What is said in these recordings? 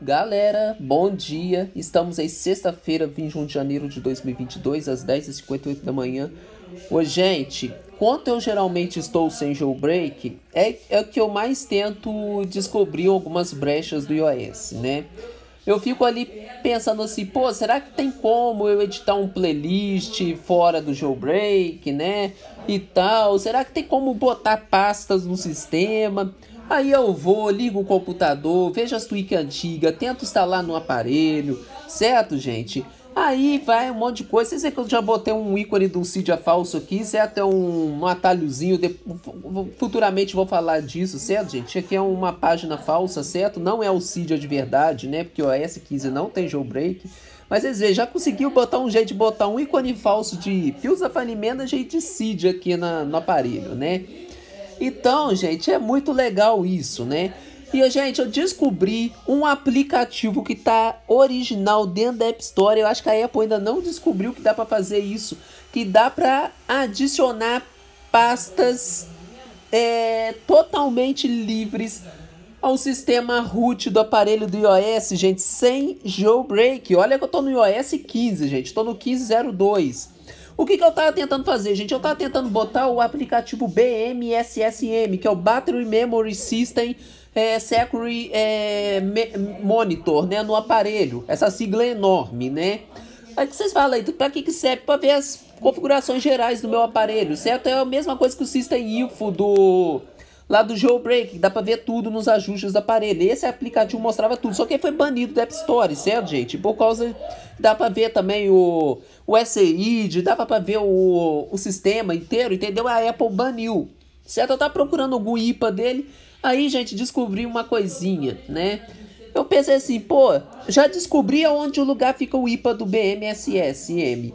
Galera, bom dia! Estamos aí sexta-feira, 21 de janeiro de 2022, às 10h58 da manhã. Ô, gente, quanto eu geralmente estou sem jailbreak, é, é que eu mais tento descobrir algumas brechas do iOS, né? Eu fico ali pensando assim, pô, será que tem como eu editar um playlist fora do jailbreak, né? E tal, será que tem como botar pastas no sistema? Aí eu vou, ligo o computador, vejo as tweaks antigas, tento instalar no aparelho, certo, gente? Aí vai um monte de coisa. Vocês que eu já botei um ícone do um Cydia falso aqui, certo? É um, um atalhozinho. De... Futuramente vou falar disso, certo, gente? Isso aqui é uma página falsa, certo? Não é o Cydia de verdade, né? Porque o s 15 não tem jailbreak. Mas vocês veem, já conseguiu botar um jeito de botar um ícone falso de fios afanimento, jeito de Cydia aqui na, no aparelho, né? Então, gente, é muito legal isso, né? E, gente, eu descobri um aplicativo que tá original dentro da App Store. Eu acho que a Apple ainda não descobriu que dá para fazer isso. Que dá para adicionar pastas é, totalmente livres ao sistema root do aparelho do iOS, gente, sem jailbreak. Olha que eu tô no iOS 15, gente. Tô no 15.02. O que, que eu tava tentando fazer, gente? Eu tava tentando botar o aplicativo BMSSM, que é o Battery Memory System é, Security é, Monitor, né? No aparelho. Essa sigla é enorme, né? Aí que vocês falam aí, pra que, que serve? Pra ver as configurações gerais do meu aparelho, certo? É a mesma coisa que o System Info do lá do jailbreak, dá pra ver tudo nos ajustes do aparelho. Esse aplicativo mostrava tudo, só que foi banido da App Store, certo, gente? Por causa. Dá pra ver também o, o SEID, dá pra ver o, o sistema inteiro, entendeu? A Apple baniu, certo? Eu tava procurando algum IPA dele, aí, gente, descobri uma coisinha, né? Eu pensei assim, pô, já descobri onde o lugar fica o IPA do BMSSM.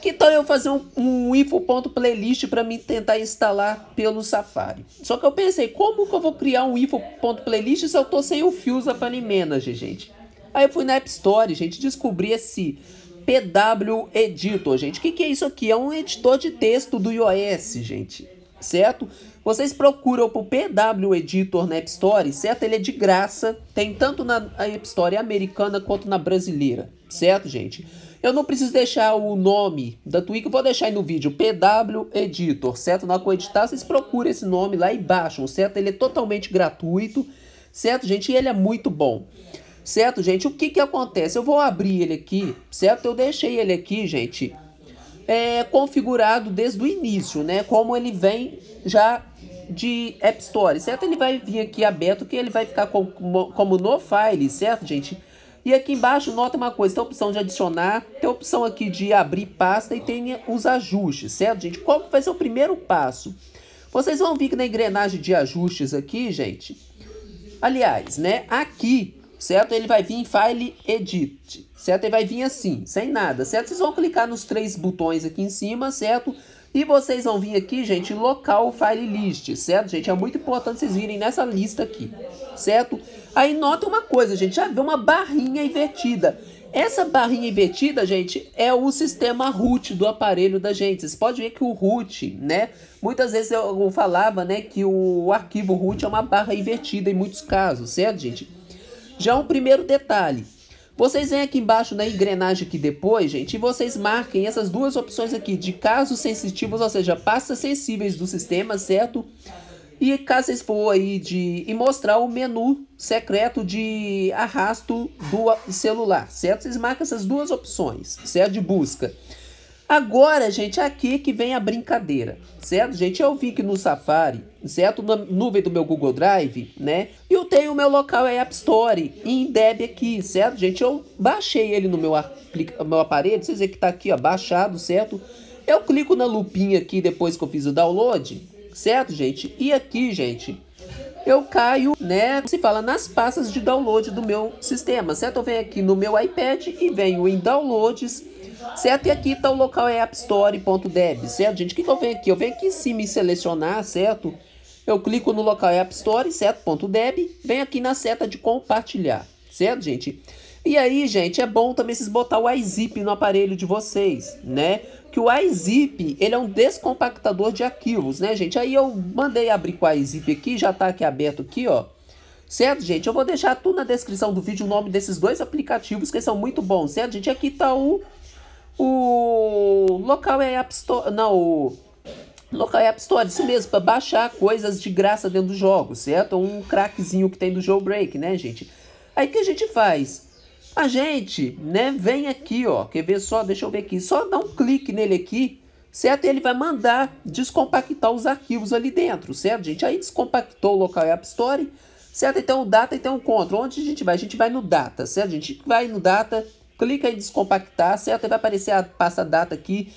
Que tal eu fazer um, um info.playlist para me tentar instalar pelo Safari? Só que eu pensei, como que eu vou criar um info.playlist se eu tô sem o Fusa Funny Manager, gente? Aí eu fui na App Store, gente, descobri esse PW Editor, gente. O que, que é isso aqui? É um editor de texto do iOS, gente, certo? Vocês procuram por PW Editor na App Store, certo? Ele é de graça, tem tanto na App Store americana quanto na brasileira, certo, gente? Eu não preciso deixar o nome da Twig, vou deixar aí no vídeo PW Editor, certo? Na quantidade, editar, vocês procuram esse nome lá e baixam, certo? Ele é totalmente gratuito, certo, gente? E ele é muito bom. Certo, gente? O que que acontece? Eu vou abrir ele aqui, certo? Eu deixei ele aqui, gente, é, configurado desde o início, né? Como ele vem já de App Store, certo? Ele vai vir aqui aberto que ele vai ficar como no file, certo, gente? E aqui embaixo, nota uma coisa, tem a opção de adicionar, tem a opção aqui de abrir pasta e tem os ajustes, certo, gente? Qual vai ser o primeiro passo? Vocês vão vir que na engrenagem de ajustes aqui, gente, aliás, né, aqui, certo, ele vai vir em File Edit, certo? Ele vai vir assim, sem nada, certo? Vocês vão clicar nos três botões aqui em cima, certo? E vocês vão vir aqui, gente, local o file list, certo, gente? É muito importante vocês virem nessa lista aqui, certo? Aí nota uma coisa, gente, já vê uma barrinha invertida. Essa barrinha invertida, gente, é o sistema root do aparelho da gente. Vocês podem ver que o root, né? Muitas vezes eu falava, né, que o arquivo root é uma barra invertida em muitos casos, certo, gente? Já um primeiro detalhe, vocês vêm aqui embaixo na engrenagem aqui depois, gente, e vocês marquem essas duas opções aqui de casos sensitivos, ou seja, pastas sensíveis do sistema, certo? E caso vocês for aí de e mostrar o menu secreto de arrasto do celular, certo? Vocês marcam essas duas opções, certo? De busca. Agora, gente, é aqui que vem a brincadeira, certo? Gente, eu vi que no Safari, certo? Na nuvem do meu Google Drive, né? e Eu tenho o meu local é App Store e em Deb aqui, certo? Gente, eu baixei ele no meu, meu aparelho, vocês veem que tá aqui, ó, baixado, certo? Eu clico na lupinha aqui depois que eu fiz o download, certo, gente? E aqui, gente, eu caio, né, se fala nas pastas de download do meu sistema, certo? Eu venho aqui no meu iPad e venho em downloads certo? E aqui tá o local é appstore.deb, certo, gente? O que, que eu venho aqui? Eu venho aqui em cima e selecionar, certo? Eu clico no local é App Store, certo? Ponto .deb, vem aqui na seta de compartilhar, certo, gente? E aí, gente, é bom também vocês botar o iZip no aparelho de vocês, né? Que o iZip, ele é um descompactador de arquivos, né, gente? Aí eu mandei abrir com o iZip aqui, já tá aqui aberto aqui, ó. Certo, gente? Eu vou deixar tudo na descrição do vídeo o nome desses dois aplicativos que são muito bons, certo, gente? Aqui tá o o local é App Store. Não, o local é App Store, isso mesmo, para baixar coisas de graça dentro do jogo, certo? Um crackzinho que tem do jailbreak, né, gente? Aí o que a gente faz? A gente, né, vem aqui, ó, quer ver só, deixa eu ver aqui, só dá um clique nele aqui, certo? E ele vai mandar descompactar os arquivos ali dentro, certo, gente? Aí descompactou o local é App Store, certo? Então o data, então o controle Onde a gente vai? A gente vai no data, certo? A gente vai no data, clica em descompactar, certo? Aí vai aparecer a pasta data aqui,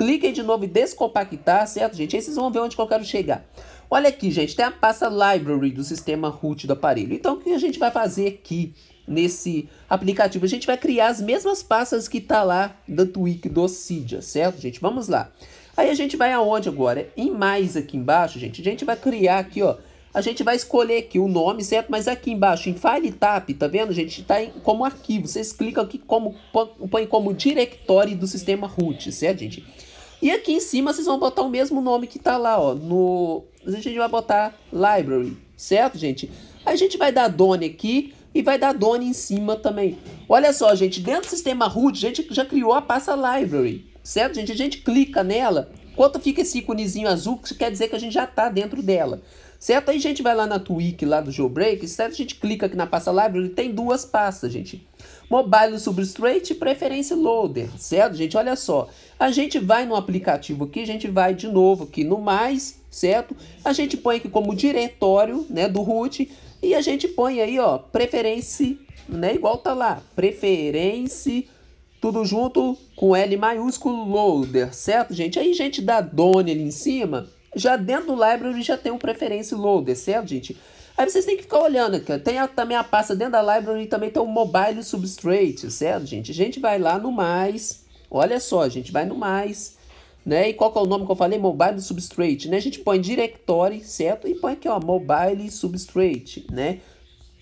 aí de novo e descompactar, certo, gente? Aí vocês vão ver onde que eu quero chegar. Olha aqui, gente, tem a pasta library do sistema root do aparelho. Então, o que a gente vai fazer aqui nesse aplicativo? A gente vai criar as mesmas pastas que tá lá da Twig do Cydia, certo, gente? Vamos lá. Aí a gente vai aonde agora? Em mais aqui embaixo, gente. A gente vai criar aqui, ó, a gente vai escolher aqui o nome, certo? Mas aqui embaixo, em File Tap, tá vendo, gente? Tá em, como arquivo. Vocês clicam aqui como põe como directory do sistema root, certo, gente? E aqui em cima vocês vão botar o mesmo nome que tá lá, ó, no a gente vai botar library, certo, gente? A gente vai dar done aqui e vai dar done em cima também. Olha só, gente, dentro do sistema root, a gente já criou a pasta library, certo, gente? A gente clica nela, enquanto fica esse íconezinho azul, que quer dizer que a gente já tá dentro dela. Certo? Aí a gente vai lá na Twig lá do Jailbreak, certo? A gente clica aqui na pasta library, tem duas pastas, gente. Mobile Substrate e Preferência Loader, certo, gente? Olha só, a gente vai no aplicativo aqui, a gente vai de novo aqui no mais, certo? A gente põe aqui como diretório, né, do root e a gente põe aí, ó, preferência, né, igual tá lá, preferência tudo junto com L maiúsculo loader, certo, gente? Aí a gente dá done ali em cima já dentro do library já tem um preference loader, certo, gente? Aí vocês têm que ficar olhando, cara. Tem a, também a pasta dentro da library, também tem o mobile substrate, certo, gente? A gente vai lá no mais, olha só, a gente vai no mais, né? E qual que é o nome que eu falei? Mobile substrate, né? A gente põe directory, certo? E põe aqui, ó, mobile substrate, né?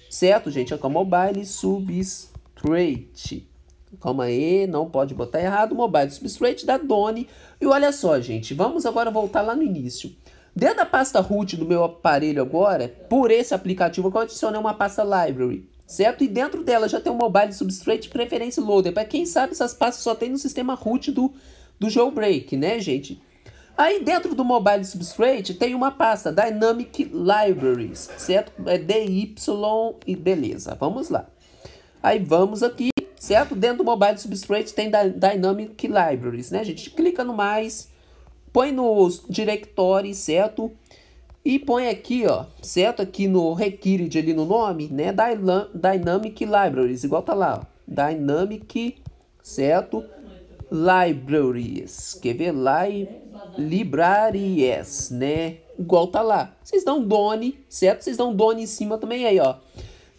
Certo, gente? Aqui, o mobile substrate. Calma aí, não pode botar errado. Mobile Substrate da Doni. E olha só, gente, vamos agora voltar lá no início. Dentro da pasta root do meu aparelho agora, por esse aplicativo, eu adicionei uma pasta library, certo? E dentro dela já tem o Mobile Substrate Preference Loader. Para quem sabe, essas pastas só tem no sistema root do, do jailbreak, né, gente? Aí dentro do Mobile Substrate tem uma pasta Dynamic Libraries, certo? É DY e beleza, vamos lá. Aí vamos aqui certo? Dentro do Mobile Substrate tem Dynamic Libraries, né, gente? Clica no mais, põe nos directory, certo? E põe aqui, ó, certo? Aqui no Required, ali no nome, né? Dynamic Libraries, igual tá lá, ó. Dynamic, certo? Libraries, quer ver? Li Libraries, né? Igual tá lá. Vocês dão done, certo? Vocês dão done em cima também aí, ó.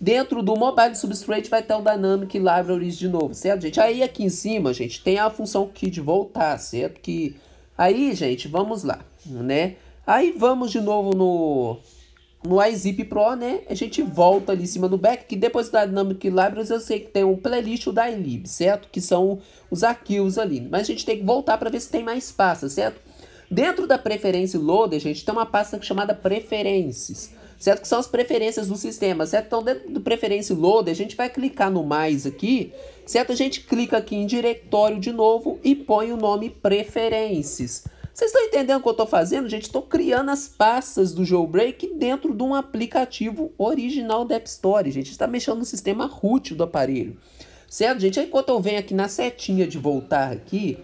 Dentro do Mobile Substrate vai ter o Dynamic Libraries de novo, certo, gente? Aí aqui em cima, gente, tem a função que de voltar, certo? Que aí, gente, vamos lá, né? Aí vamos de novo no no iZip Pro, né? A gente volta ali em cima no back, que depois do Dynamic Libraries eu sei que tem um playlist da Inlib, certo? Que são os arquivos ali. Mas a gente tem que voltar para ver se tem mais pasta, certo? Dentro da preferência loader, gente, tem uma pasta chamada preferências, certo? Que são as preferências do sistema, certo? Então, dentro do preferência loader, a gente vai clicar no mais aqui, certo? A gente clica aqui em diretório de novo e põe o nome preferências. Vocês estão entendendo o que eu estou fazendo, gente? Estou criando as pastas do Jailbreak dentro de um aplicativo original da App Store, gente. está mexendo no sistema root do aparelho, certo, gente? Aí, enquanto eu venho aqui na setinha de voltar aqui,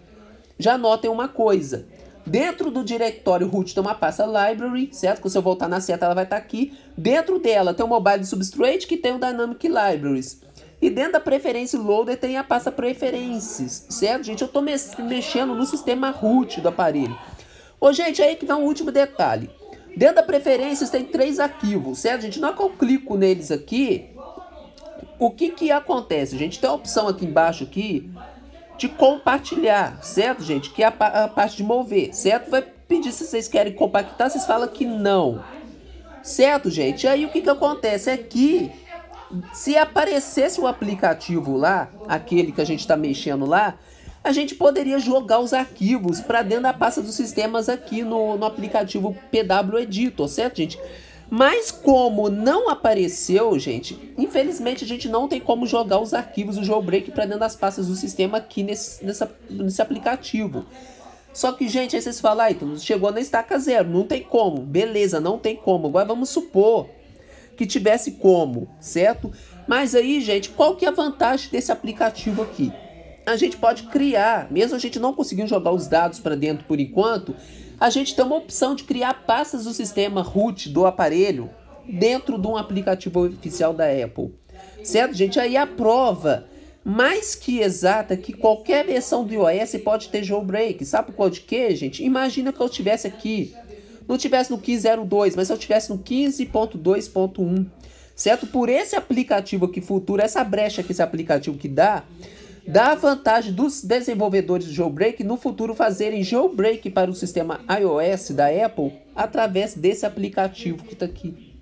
já notem uma coisa. Dentro do diretório root tem uma pasta library, certo? Que se eu voltar na seta ela vai estar tá aqui. Dentro dela tem o mobile substrate que tem o dynamic libraries. E dentro da preferência loader tem a pasta preferências, certo? Gente, eu estou me mexendo no sistema root do aparelho. Ô, gente, aí que dá um último detalhe. Dentro da preferências tem três arquivos, certo? Gente, na hora que eu clico neles aqui, o que que acontece, gente? Tem a opção aqui embaixo aqui de compartilhar, certo, gente? Que é a, a parte de mover, certo? Vai pedir se vocês querem compactar, vocês falam que não. Certo, gente? aí o que, que acontece? É que se aparecesse o um aplicativo lá, aquele que a gente está mexendo lá, a gente poderia jogar os arquivos para dentro da pasta dos sistemas aqui no, no aplicativo PW Editor, certo, gente? Mas como não apareceu, gente, infelizmente a gente não tem como jogar os arquivos do jailbreak para dentro das pastas do sistema aqui nesse, nessa, nesse aplicativo. Só que, gente, aí vocês falam, ah, então chegou na estaca zero, não tem como. Beleza, não tem como. Agora vamos supor que tivesse como, certo? Mas aí, gente, qual que é a vantagem desse aplicativo aqui? a gente pode criar, mesmo a gente não conseguindo jogar os dados para dentro por enquanto, a gente tem uma opção de criar pastas do sistema root do aparelho dentro de um aplicativo oficial da Apple. Certo, gente? Aí a prova mais que exata é que qualquer versão do iOS pode ter jailbreak. Sabe por de quê, gente? Imagina que eu tivesse aqui, não tivesse no 15.02, mas eu tivesse no 15.2.1. Certo? Por esse aplicativo aqui futuro, essa brecha que esse aplicativo que dá, dá vantagem dos desenvolvedores de jailbreak no futuro fazerem jailbreak para o sistema iOS da Apple através desse aplicativo que está aqui.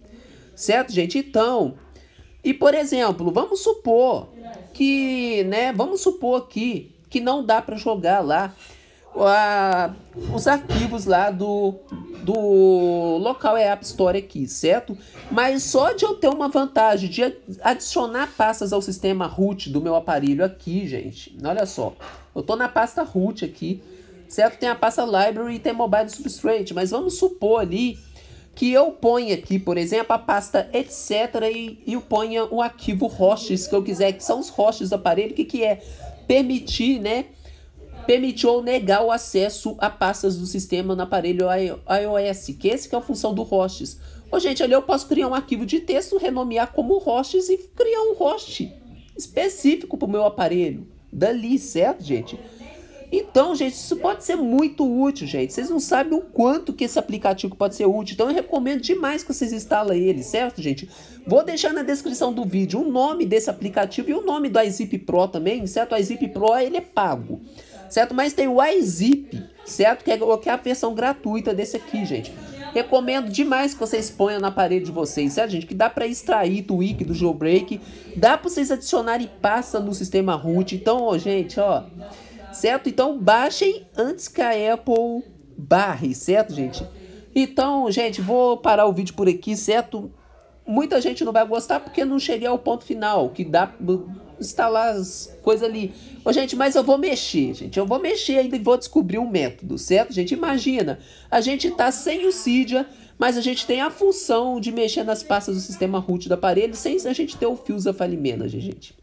Certo, gente? Então, e por exemplo, vamos supor que, né, vamos supor aqui que não dá para jogar lá a, ah, os arquivos lá do do local é App Store aqui, certo? Mas só de eu ter uma vantagem de adicionar pastas ao sistema root do meu aparelho aqui, gente. Olha só, eu tô na pasta root aqui, certo? Tem a pasta library e tem mobile substrate, mas vamos supor ali que eu ponha aqui, por exemplo, a pasta etc e, e eu ponha o arquivo hosts que eu quiser, que são os hosts do aparelho, que que é permitir, né? permitiu negar o acesso a pastas do sistema no aparelho iOS, que esse que é a função do hosts. Ô, gente, ali eu posso criar um arquivo de texto, renomear como hosts e criar um host específico para o meu aparelho. Dali, certo, gente? Então, gente, isso pode ser muito útil, gente. Vocês não sabem o quanto que esse aplicativo pode ser útil. Então, eu recomendo demais que vocês instalem ele, certo, gente? Vou deixar na descrição do vídeo o nome desse aplicativo e o nome do iZip Pro também, certo? O iZip Pro, ele é pago certo? Mas tem o iZip, certo? Que é, que é a versão gratuita desse aqui, gente. Recomendo demais que vocês ponham na parede de vocês, certo, gente? Que dá para extrair do wiki, do jailbreak, dá para vocês adicionarem pasta no sistema root. Então, ó, gente, ó, certo? Então, baixem antes que a Apple barre, certo, gente? Então, gente, vou parar o vídeo por aqui, certo? Muita gente não vai gostar porque não cheguei ao ponto final, que dá instalar as coisas ali. Ô, gente, mas eu vou mexer, gente. Eu vou mexer ainda e vou descobrir um método, certo, gente? Imagina, a gente tá sem o Cydia, mas a gente tem a função de mexer nas pastas do sistema root do aparelho sem a gente ter o Fusa Falimena, gente.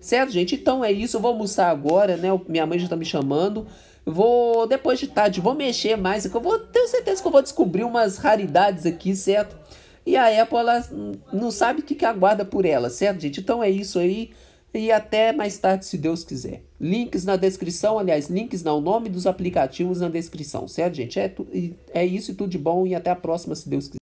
Certo, gente? Então é isso. Eu vou almoçar agora, né? Minha mãe já está me chamando. Vou, depois de tarde, vou mexer mais. Eu vou, tenho certeza que eu vou descobrir umas raridades aqui, certo? E a Apple, ela não sabe o que, que aguarda por ela, certo, gente? Então é isso aí e até mais tarde, se Deus quiser. Links na descrição, aliás, links não, nome dos aplicativos na descrição, certo, gente? É, é isso e tudo de bom e até a próxima, se Deus quiser.